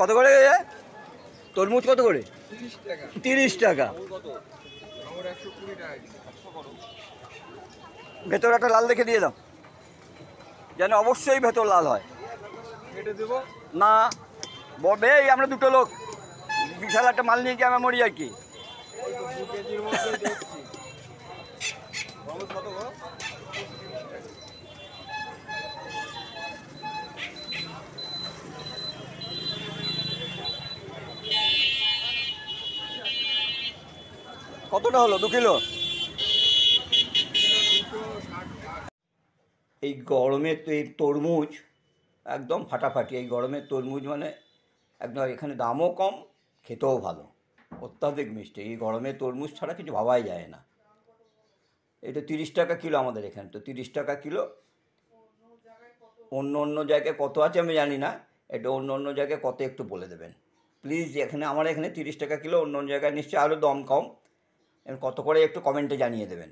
কত করে তরমুজ কত করে তিরিশ টাকা ভেতর একটা লাল দেখে দিয়ে দাও যেন অবশ্যই ভেতর লাল হয় না ববে এই আমরা দুটো লোক বিশাল একটা মাল নিয়ে গিয়ে আমরা মরি আর কি কতটা হলো দু কিলো এই গরমে এই তরমুজ একদম ফাটাফাটি এই গরমে তরমুজ মানে একদম এখানে দামও কম খেতেও ভালো অত্যাধিক মিষ্টি এই গরমে তরমুজ ছাড়া কিছু ভাবাই যায় না এটা তিরিশ টাকা কিলো আমাদের এখানে তো তিরিশ টাকা কিলো অন্য অন্য জায়গায় কত আছে আমি জানি না এটা অন্য অন্য জায়গায় কত একটু বলে দেবেন প্লিজ এখানে আমার এখানে তিরিশ টাকা কিলো অন্য অন্য জায়গায় নিশ্চয়ই আরও দম কম কত করে একটু কমেন্টে জানিয়ে দেবেন